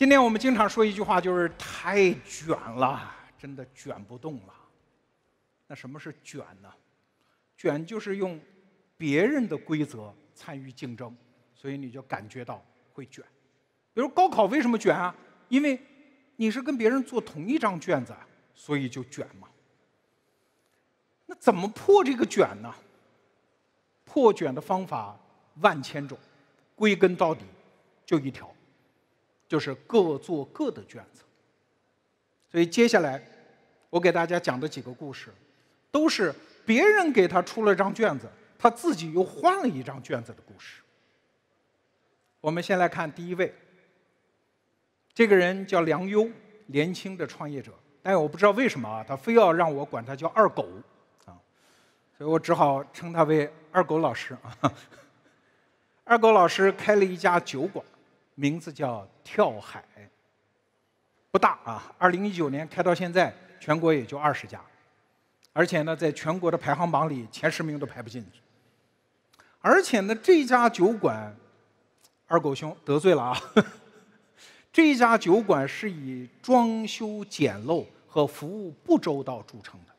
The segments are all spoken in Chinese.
今天我们经常说一句话，就是太卷了，真的卷不动了。那什么是卷呢？卷就是用别人的规则参与竞争，所以你就感觉到会卷。比如高考为什么卷啊？因为你是跟别人做同一张卷子，所以就卷嘛。那怎么破这个卷呢？破卷的方法万千种，归根到底就一条。就是各做各的卷子，所以接下来我给大家讲的几个故事，都是别人给他出了张卷子，他自己又换了一张卷子的故事。我们先来看第一位，这个人叫梁优，年轻的创业者，但是我不知道为什么啊，他非要让我管他叫二狗啊，所以我只好称他为二狗老师啊。二狗老师开了一家酒馆。名字叫跳海。不大啊，二零一九年开到现在，全国也就二十家，而且呢，在全国的排行榜里前十名都排不进去。而且呢，这家酒馆，二狗兄得罪了啊！这家酒馆是以装修简陋和服务不周到著称的。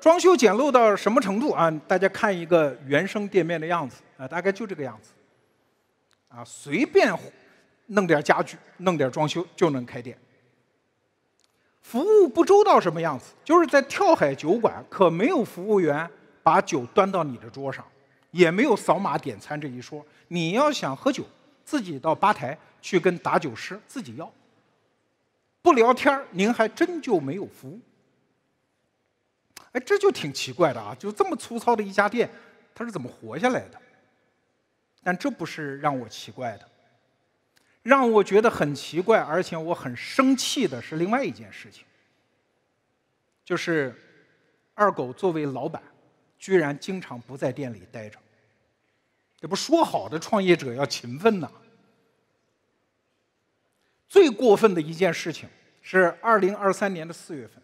装修简陋到什么程度啊？大家看一个原生店面的样子啊，大概就这个样子。啊，随便弄点家具，弄点装修就能开店。服务不周到什么样子？就是在跳海酒馆，可没有服务员把酒端到你的桌上，也没有扫码点餐这一说。你要想喝酒，自己到吧台去跟打酒师自己要。不聊天儿，您还真就没有服务。哎，这就挺奇怪的啊！就这么粗糙的一家店，它是怎么活下来的？但这不是让我奇怪的，让我觉得很奇怪，而且我很生气的是另外一件事情，就是二狗作为老板，居然经常不在店里待着。这不说好的创业者要勤奋呐。最过分的一件事情是，二零二三年的四月份，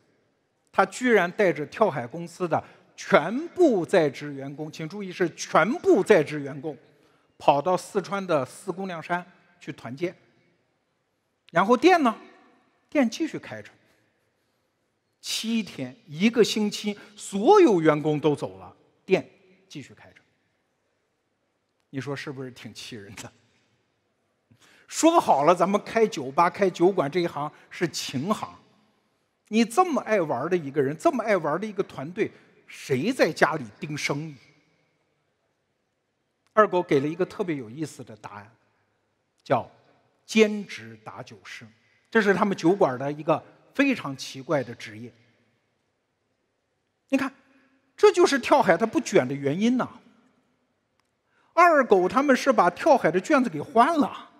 他居然带着跳海公司的全部在职员工，请注意是全部在职员工。跑到四川的四姑娘山去团建，然后店呢，店继续开着。七天一个星期，所有员工都走了，店继续开着。你说是不是挺气人的？说好了，咱们开酒吧、开酒馆这一行是情行，你这么爱玩的一个人，这么爱玩的一个团队，谁在家里盯生意？二狗给了一个特别有意思的答案，叫“兼职打酒师”，这是他们酒馆的一个非常奇怪的职业。你看，这就是跳海他不卷的原因呐。二狗他们是把跳海的卷子给换了，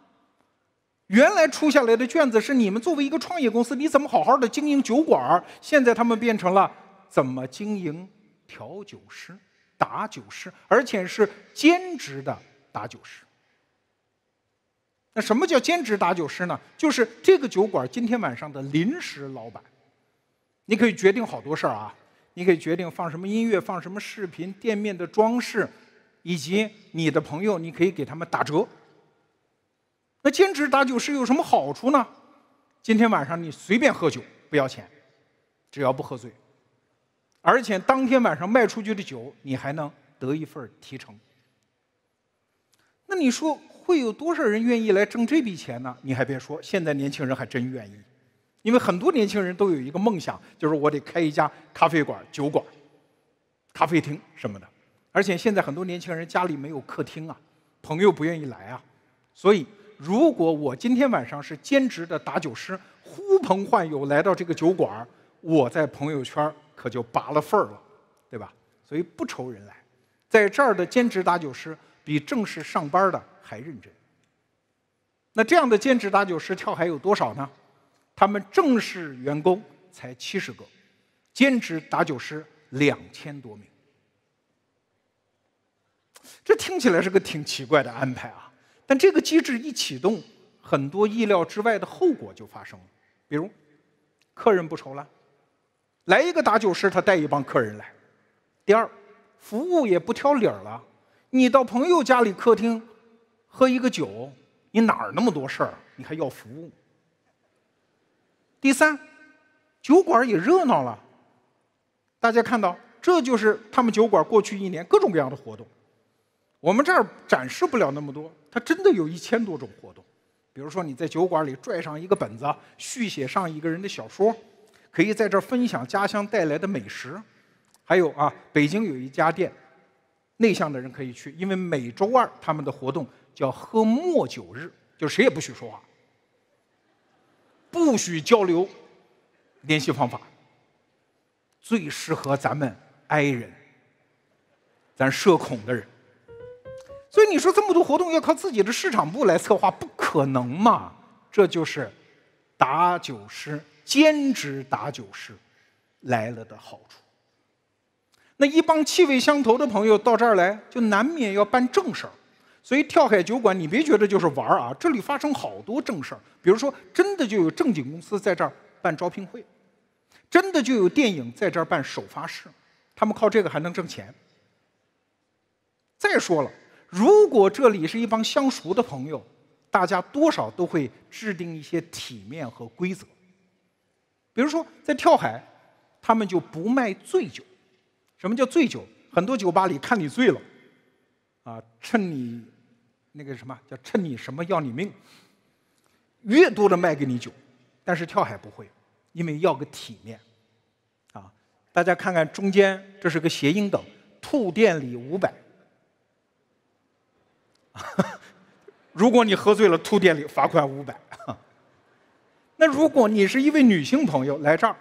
原来出下来的卷子是你们作为一个创业公司，你怎么好好的经营酒馆？现在他们变成了怎么经营调酒师。打酒师，而且是兼职的打酒师。那什么叫兼职打酒师呢？就是这个酒馆今天晚上的临时老板，你可以决定好多事儿啊！你可以决定放什么音乐，放什么视频，店面的装饰，以及你的朋友，你可以给他们打折。那兼职打酒师有什么好处呢？今天晚上你随便喝酒，不要钱，只要不喝醉。而且当天晚上卖出去的酒，你还能得一份提成。那你说会有多少人愿意来挣这笔钱呢？你还别说，现在年轻人还真愿意，因为很多年轻人都有一个梦想，就是我得开一家咖啡馆、酒馆、咖啡厅什么的。而且现在很多年轻人家里没有客厅啊，朋友不愿意来啊。所以，如果我今天晚上是兼职的打酒师，呼朋唤友来到这个酒馆，我在朋友圈。可就拔了份儿了，对吧？所以不愁人来，在这儿的兼职打酒师比正式上班的还认真。那这样的兼职打酒师跳海有多少呢？他们正式员工才七十个，兼职打酒师两千多名。这听起来是个挺奇怪的安排啊，但这个机制一启动，很多意料之外的后果就发生了，比如客人不愁了。来一个打酒师，他带一帮客人来。第二，服务也不挑理儿了。你到朋友家里客厅喝一个酒，你哪儿那么多事儿？你还要服务？第三，酒馆也热闹了。大家看到，这就是他们酒馆过去一年各种各样的活动。我们这儿展示不了那么多，他真的有一千多种活动。比如说，你在酒馆里拽上一个本子，续写上一个人的小说。可以在这儿分享家乡带来的美食，还有啊，北京有一家店，内向的人可以去，因为每周二他们的活动叫“喝墨酒日”，就谁也不许说话，不许交流，联系方法，最适合咱们 I 人，咱社恐的人。所以你说这么多活动要靠自己的市场部来策划，不可能嘛？这就是打酒师。兼职打酒师来了的好处，那一帮气味相投的朋友到这儿来，就难免要办正事儿。所以跳海酒馆，你别觉得就是玩儿啊，这里发生好多正事儿。比如说，真的就有正经公司在这儿办招聘会，真的就有电影在这儿办首发式，他们靠这个还能挣钱。再说了，如果这里是一帮相熟的朋友，大家多少都会制定一些体面和规则。比如说，在跳海，他们就不卖醉酒。什么叫醉酒？很多酒吧里看你醉了，啊，趁你那个什么叫趁你什么要你命，越多的卖给你酒。但是跳海不会，因为要个体面。啊，大家看看中间，这是个谐音梗：吐店里五百。如果你喝醉了，吐店里罚款五百。那如果你是一位女性朋友来这儿，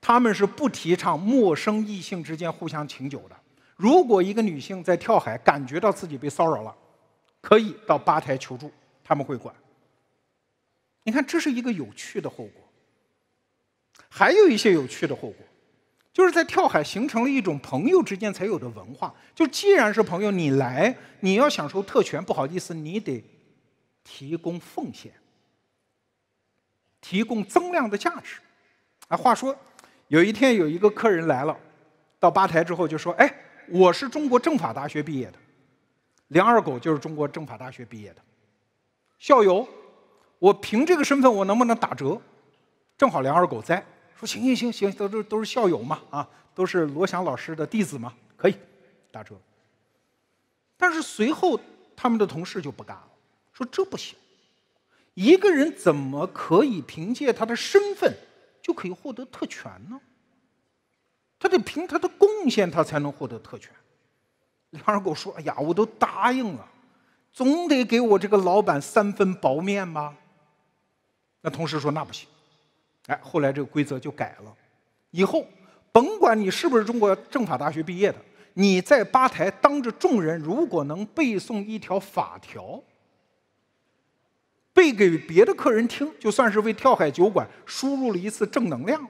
他们是不提倡陌生异性之间互相请酒的。如果一个女性在跳海感觉到自己被骚扰了，可以到吧台求助，他们会管。你看，这是一个有趣的后果。还有一些有趣的后果，就是在跳海形成了一种朋友之间才有的文化。就既然是朋友，你来你要享受特权，不好意思，你得提供奉献。提供增量的价值。啊，话说，有一天有一个客人来了，到吧台之后就说：“哎，我是中国政法大学毕业的，梁二狗就是中国政法大学毕业的，校友，我凭这个身份我能不能打折？”正好梁二狗在，说：“行行行行，都都都是校友嘛，啊，都是罗翔老师的弟子嘛，可以打折。”但是随后他们的同事就不干了，说：“这不行。”一个人怎么可以凭借他的身份就可以获得特权呢？他得凭他的贡献，他才能获得特权。梁二狗说：“哎呀，我都答应了，总得给我这个老板三分薄面吧？”那同事说：“那不行。”哎，后来这个规则就改了，以后甭管你是不是中国政法大学毕业的，你在吧台当着众人，如果能背诵一条法条。背给别的客人听，就算是为跳海酒馆输入了一次正能量，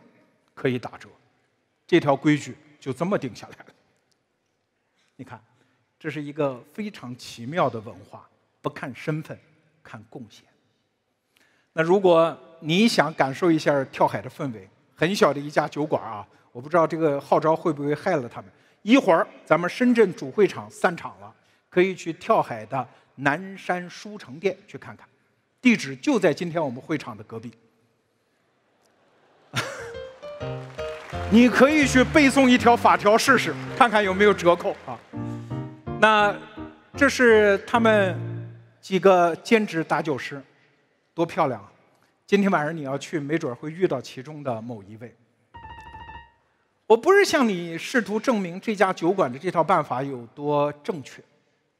可以打折。这条规矩就这么定下来。了。你看，这是一个非常奇妙的文化，不看身份，看贡献。那如果你想感受一下跳海的氛围，很小的一家酒馆啊，我不知道这个号召会不会害了他们。一会儿咱们深圳主会场散场了，可以去跳海的南山书城店去看看。地址就在今天我们会场的隔壁，你可以去背诵一条法条试试，看看有没有折扣啊。那这是他们几个兼职打酒师，多漂亮啊！今天晚上你要去，没准儿会遇到其中的某一位。我不是向你试图证明这家酒馆的这套办法有多正确，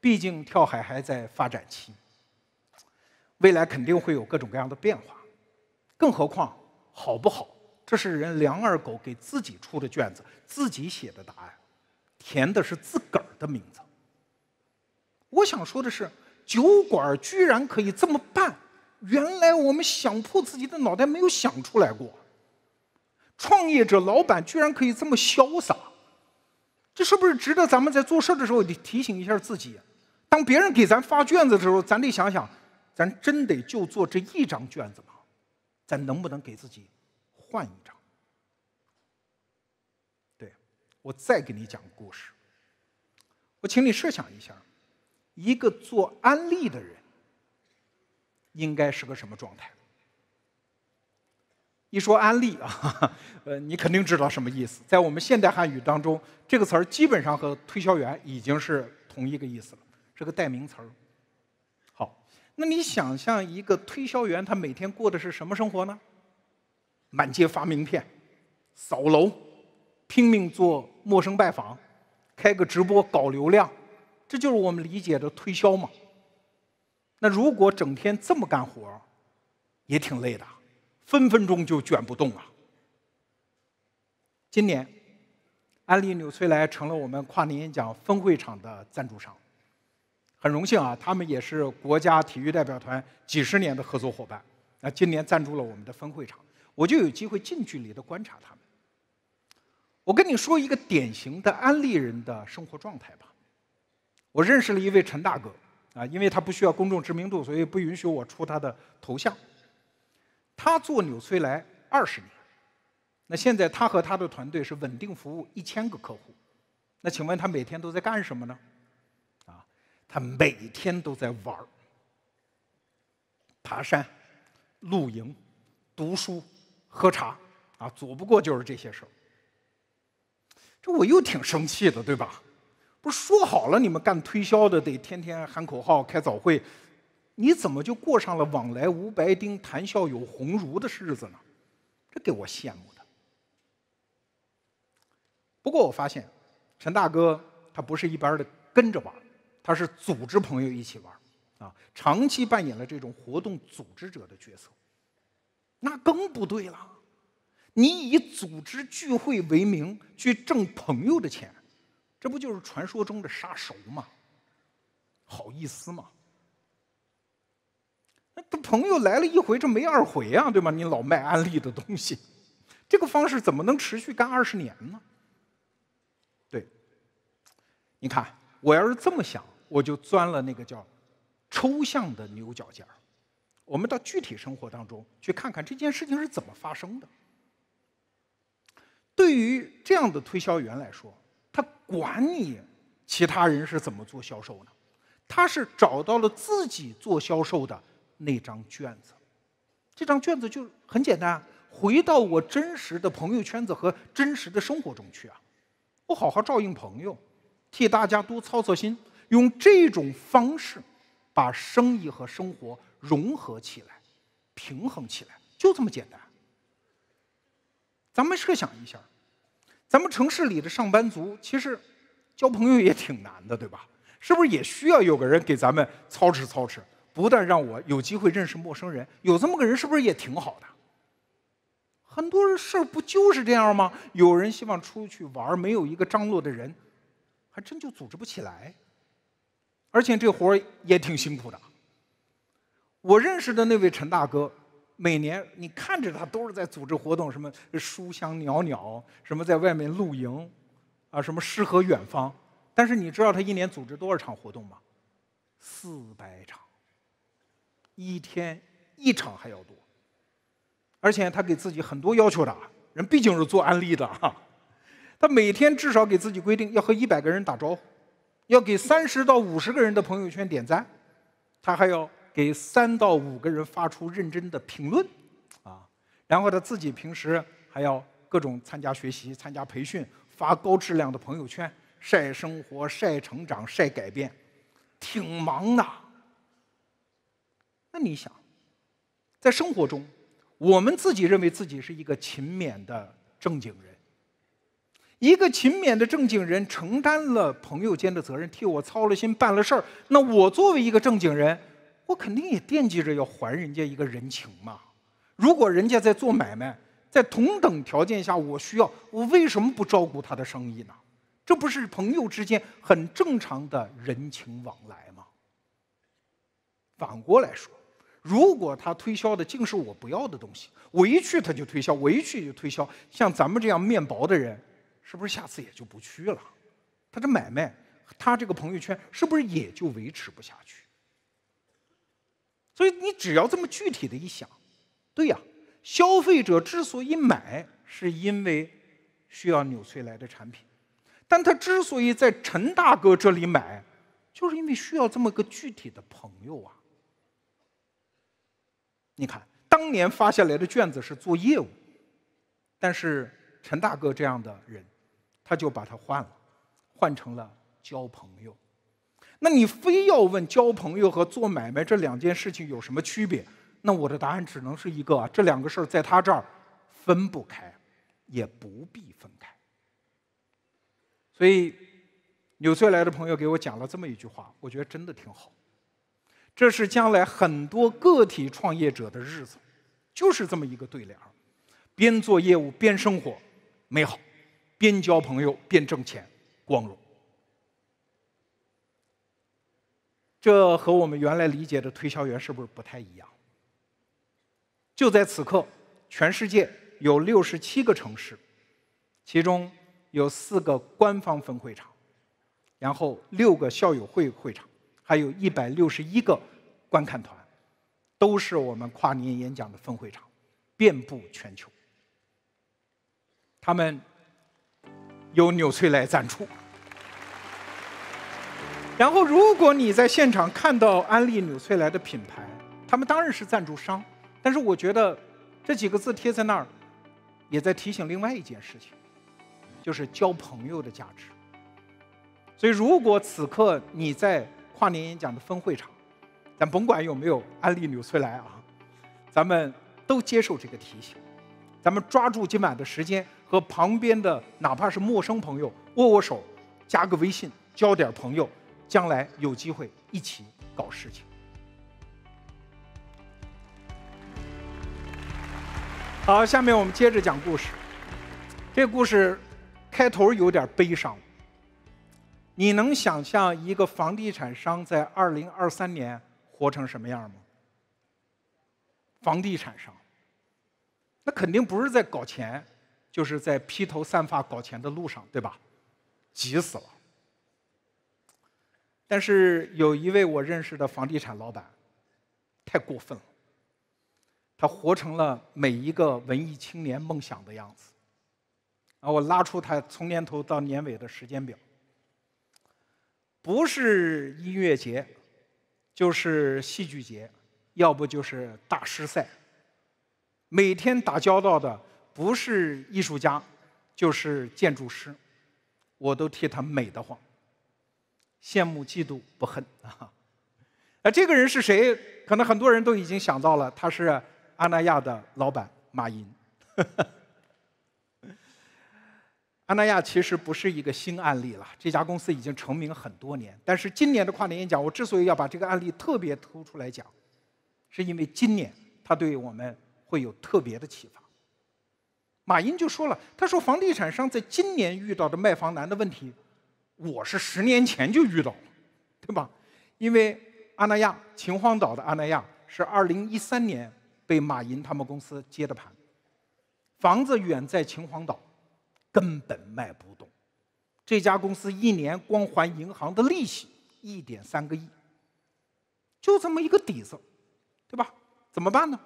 毕竟跳海还在发展期。未来肯定会有各种各样的变化，更何况好不好？这是人梁二狗给自己出的卷子，自己写的答案，填的是自个儿的名字。我想说的是，酒馆居然可以这么办，原来我们想破自己的脑袋没有想出来过。创业者老板居然可以这么潇洒，这是不是值得咱们在做事的时候得提醒一下自己？当别人给咱发卷子的时候，咱得想想。咱真得就做这一张卷子吗？咱能不能给自己换一张？对，我再给你讲个故事。我请你设想一下，一个做安利的人应该是个什么状态？一说安利啊，呃，你肯定知道什么意思。在我们现代汉语当中，这个词儿基本上和推销员已经是同一个意思了，是个代名词儿。那你想象一个推销员，他每天过的是什么生活呢？满街发名片，扫楼，拼命做陌生拜访，开个直播搞流量，这就是我们理解的推销嘛？那如果整天这么干活儿，也挺累的，分分钟就卷不动了。今年，安利纽崔莱成了我们跨年演讲分会场的赞助商。很荣幸啊，他们也是国家体育代表团几十年的合作伙伴，那今年赞助了我们的分会场，我就有机会近距离的观察他们。我跟你说一个典型的安利人的生活状态吧。我认识了一位陈大哥，啊，因为他不需要公众知名度，所以不允许我出他的头像。他做纽崔莱二十年，那现在他和他的团队是稳定服务一千个客户。那请问他每天都在干什么呢？他每天都在玩爬山、露营、读书、喝茶，啊，左不过就是这些事儿。这我又挺生气的，对吧？不是说好了，你们干推销的得天天喊口号、开早会，你怎么就过上了往来无白丁、谈笑有鸿儒的日子呢？这给我羡慕的。不过我发现，陈大哥他不是一般的跟着玩儿。他是组织朋友一起玩啊，长期扮演了这种活动组织者的角色，那更不对了。你以组织聚会为名去挣朋友的钱，这不就是传说中的杀熟吗？好意思吗？那他朋友来了一回，这没二回啊，对吗？你老卖安利的东西，这个方式怎么能持续干二十年呢？对，你看，我要是这么想。我就钻了那个叫抽象的牛角尖儿。我们到具体生活当中去看看这件事情是怎么发生的。对于这样的推销员来说，他管你其他人是怎么做销售呢？他是找到了自己做销售的那张卷子。这张卷子就很简单，回到我真实的朋友圈子和真实的生活中去啊！我好好照应朋友，替大家多操操心。用这种方式把生意和生活融合起来，平衡起来，就这么简单。咱们设想一下，咱们城市里的上班族其实交朋友也挺难的，对吧？是不是也需要有个人给咱们操持操持？不但让我有机会认识陌生人，有这么个人是不是也挺好的？很多事儿不就是这样吗？有人希望出去玩，没有一个张罗的人，还真就组织不起来。而且这活儿也挺辛苦的。我认识的那位陈大哥，每年你看着他都是在组织活动，什么书香袅袅，什么在外面露营，啊，什么诗和远方。但是你知道他一年组织多少场活动吗？四百场，一天一场还要多。而且他给自己很多要求的，人毕竟是做安利的哈。他每天至少给自己规定要和一百个人打招呼。要给三十到五十个人的朋友圈点赞，他还要给三到五个人发出认真的评论，啊，然后他自己平时还要各种参加学习、参加培训，发高质量的朋友圈，晒生活、晒成长、晒改变，挺忙的。那你想，在生活中，我们自己认为自己是一个勤勉的正经人。一个勤勉的正经人承担了朋友间的责任，替我操了心，办了事儿。那我作为一个正经人，我肯定也惦记着要还人家一个人情嘛。如果人家在做买卖，在同等条件下，我需要，我为什么不照顾他的生意呢？这不是朋友之间很正常的人情往来吗？反过来说，如果他推销的竟是我不要的东西，我一去他就推销，我一去就推销。像咱们这样面薄的人。是不是下次也就不去了？他的买卖，他这个朋友圈，是不是也就维持不下去？所以你只要这么具体的一想，对呀，消费者之所以买，是因为需要纽崔莱的产品，但他之所以在陈大哥这里买，就是因为需要这么个具体的朋友啊。你看，当年发下来的卷子是做业务，但是陈大哥这样的人。他就把它换了，换成了交朋友。那你非要问交朋友和做买卖这两件事情有什么区别？那我的答案只能是一个：这两个事儿在他这儿分不开，也不必分开。所以纽崔莱的朋友给我讲了这么一句话，我觉得真的挺好。这是将来很多个体创业者的日子，就是这么一个对联儿：边做业务边生活，美好。边交朋友边挣钱，光荣。这和我们原来理解的推销员是不是不太一样？就在此刻，全世界有六十七个城市，其中有四个官方分会场，然后六个校友会会场，还有一百六十一个观看团，都是我们跨年演讲的分会场，遍布全球。他们。由纽崔莱赞助。然后，如果你在现场看到安利纽崔莱的品牌，他们当然是赞助商，但是我觉得这几个字贴在那儿，也在提醒另外一件事情，就是交朋友的价值。所以，如果此刻你在跨年演讲的分会场，咱甭管有没有安利纽崔莱啊，咱们都接受这个提醒，咱们抓住今晚的时间。和旁边的哪怕是陌生朋友握握手，加个微信，交点朋友，将来有机会一起搞事情。好，下面我们接着讲故事。这故事开头有点悲伤。你能想象一个房地产商在二零二三年活成什么样吗？房地产商，那肯定不是在搞钱。就是在披头散发搞钱的路上，对吧？急死了。但是有一位我认识的房地产老板，太过分了，他活成了每一个文艺青年梦想的样子。啊，我拉出他从年头到年尾的时间表，不是音乐节，就是戏剧节，要不就是大师赛，每天打交道的。不是艺术家，就是建筑师，我都替他美得慌。羡慕嫉妒不恨啊！啊，这个人是谁？可能很多人都已经想到了，他是阿那亚的老板马云。阿那亚其实不是一个新案例了，这家公司已经成名很多年。但是今年的跨年演讲，我之所以要把这个案例特别突出来讲，是因为今年它对我们会有特别的启发。马云就说了：“他说，房地产商在今年遇到的卖房难的问题，我是十年前就遇到了，对吧？因为阿那亚，秦皇岛的阿那亚是二零一三年被马云他们公司接的盘，房子远在秦皇岛，根本卖不动。这家公司一年光还银行的利息一点三个亿，就这么一个底子，对吧？怎么办呢？”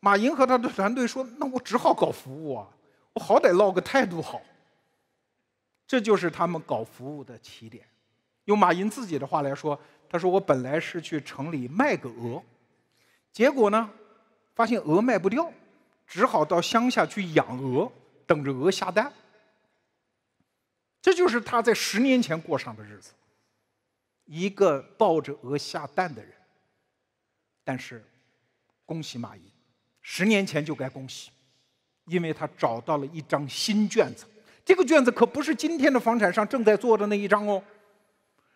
马云和他的团队说：“那我只好搞服务啊，我好歹落个态度好。”这就是他们搞服务的起点。用马云自己的话来说：“他说我本来是去城里卖个鹅，结果呢，发现鹅卖不掉，只好到乡下去养鹅，等着鹅下蛋。”这就是他在十年前过上的日子，一个抱着鹅下蛋的人。但是，恭喜马云！十年前就该恭喜，因为他找到了一张新卷子。这个卷子可不是今天的房产商正在做的那一张哦，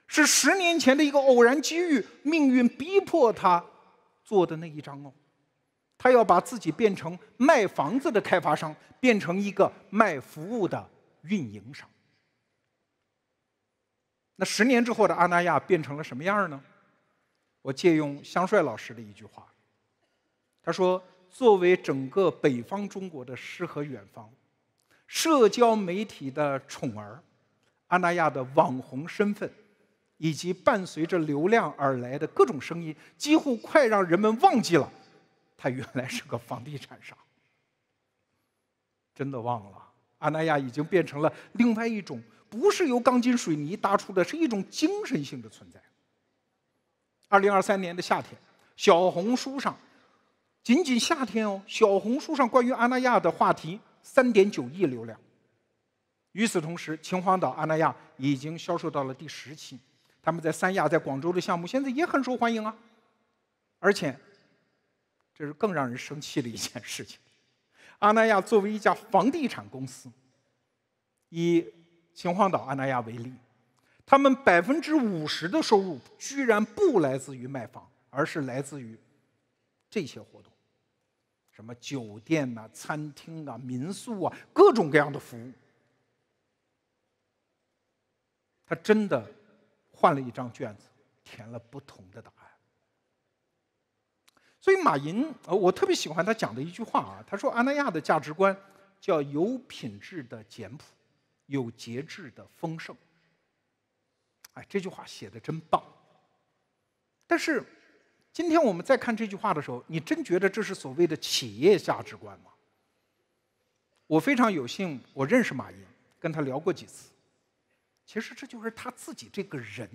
是十年前的一个偶然机遇，命运逼迫他做的那一张哦。他要把自己变成卖房子的开发商，变成一个卖服务的运营商。那十年之后的阿那亚变成了什么样儿呢？我借用香帅老师的一句话，他说。作为整个北方中国的诗和远方，社交媒体的宠儿，安那亚的网红身份，以及伴随着流量而来的各种声音，几乎快让人们忘记了，他原来是个房地产商。真的忘了，阿那亚已经变成了另外一种，不是由钢筋水泥搭出的，是一种精神性的存在。二零二三年的夏天，小红书上。仅仅夏天哦，小红书上关于阿那亚的话题三点九亿流量。与此同时，秦皇岛阿那亚已经销售到了第十期，他们在三亚、在广州的项目现在也很受欢迎啊。而且，这是更让人生气的一件事情：阿那亚作为一家房地产公司，以秦皇岛阿那亚为例，他们百分之五十的收入居然不来自于卖房，而是来自于这些活动。什么酒店呐、餐厅啊、民宿啊，各种各样的服务，他真的换了一张卷子，填了不同的答案。所以，马云呃，我特别喜欢他讲的一句话啊，他说：“安那亚的价值观叫有品质的简朴，有节制的丰盛。”哎，这句话写的真棒。但是。今天我们再看这句话的时候，你真觉得这是所谓的企业价值观吗？我非常有幸，我认识马云，跟他聊过几次。其实这就是他自己这个人。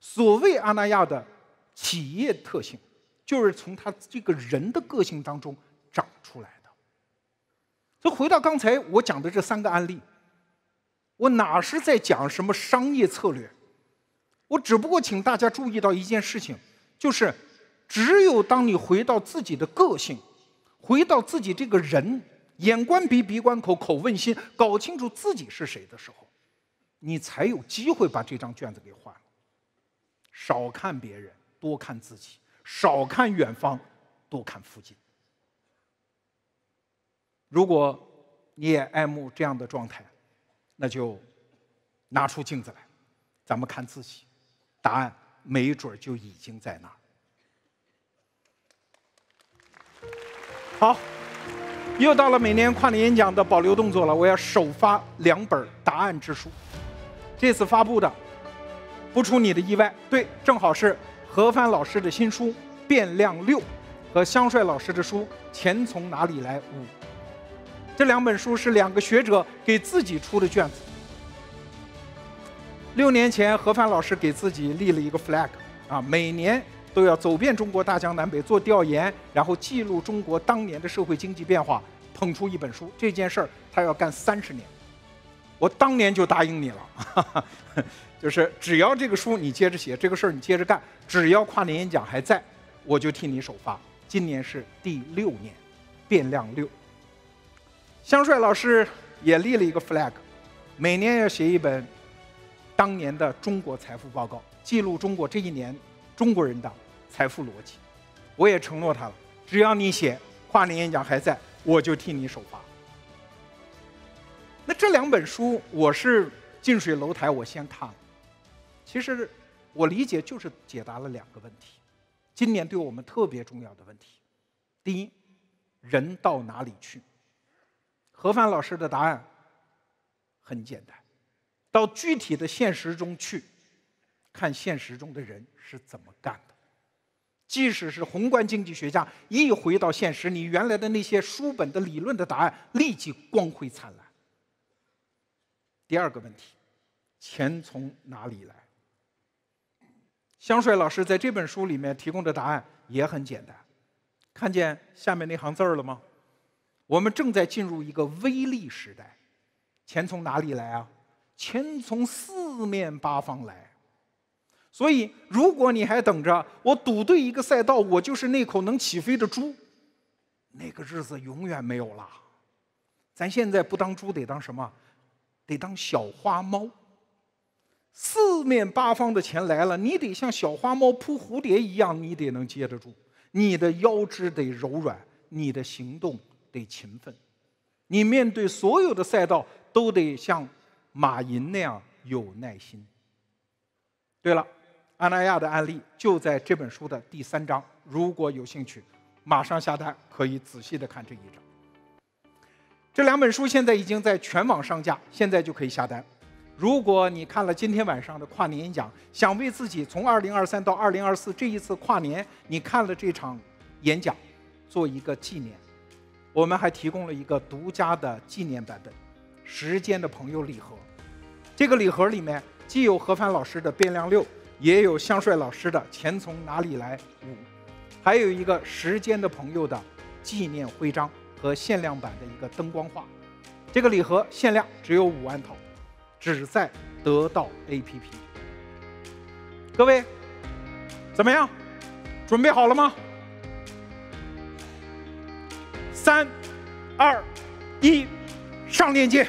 所谓阿那亚的企业特性，就是从他这个人的个性当中长出来的。所以回到刚才我讲的这三个案例，我哪是在讲什么商业策略？我只不过请大家注意到一件事情。就是，只有当你回到自己的个性，回到自己这个人，眼观鼻，鼻观口，口问心，搞清楚自己是谁的时候，你才有机会把这张卷子给换了。少看别人，多看自己；少看远方，多看附近。如果你也爱慕这样的状态，那就拿出镜子来，咱们看自己。答案。没准儿就已经在那儿。好，又到了每年跨年演讲的保留动作了，我要首发两本答案之书。这次发布的，不出你的意外，对，正好是何帆老师的新书《变量六》和香帅老师的书《钱从哪里来五》。这两本书是两个学者给自己出的卷子。六年前，何帆老师给自己立了一个 flag，啊，每年都要走遍中国大江南北做调研，然后记录中国当年的社会经济变化，捧出一本书。这件事儿他要干三十年。我当年就答应你了，就是只要这个书你接着写，这个事儿你接着干，只要跨年演讲还在，我就替你首发。今年是第六年，变量六。香帅老师也立了一个 flag，每年要写一本。当年的《中国财富报告》记录中国这一年中国人的财富逻辑，我也承诺他了，只要你写跨年演讲还在，我就替你首发。那这两本书，我是近水楼台，我先看了。其实我理解就是解答了两个问题，今年对我们特别重要的问题。第一，人到哪里去？何帆老师的答案很简单。到具体的现实中去看现实中的人是怎么干的，即使是宏观经济学家一回到现实，你原来的那些书本的理论的答案立即光辉灿烂。第二个问题，钱从哪里来？香帅老师在这本书里面提供的答案也很简单，看见下面那行字儿了吗？我们正在进入一个微利时代，钱从哪里来啊？钱从四面八方来，所以如果你还等着我赌对一个赛道，我就是那口能起飞的猪，那个日子永远没有了。咱现在不当猪得当什么？得当小花猫。四面八方的钱来了，你得像小花猫扑蝴蝶一样，你得能接得住。你的腰肢得柔软，你的行动得勤奋，你面对所有的赛道都得像。马云那样有耐心。对了，安那亚的案例就在这本书的第三章。如果有兴趣，马上下单，可以仔细的看这一章。这两本书现在已经在全网上架，现在就可以下单。如果你看了今天晚上的跨年演讲，想为自己从二零二三到二零二四这一次跨年，你看了这场演讲，做一个纪念，我们还提供了一个独家的纪念版本。时间的朋友礼盒，这个礼盒里面既有何帆老师的《变量六》，也有向帅老师的《钱从哪里来五》，还有一个《时间的朋友》的纪念徽章和限量版的一个灯光画。这个礼盒限量只有五万套，只在得到 APP。各位，怎么样？准备好了吗？三、二、一，上链接。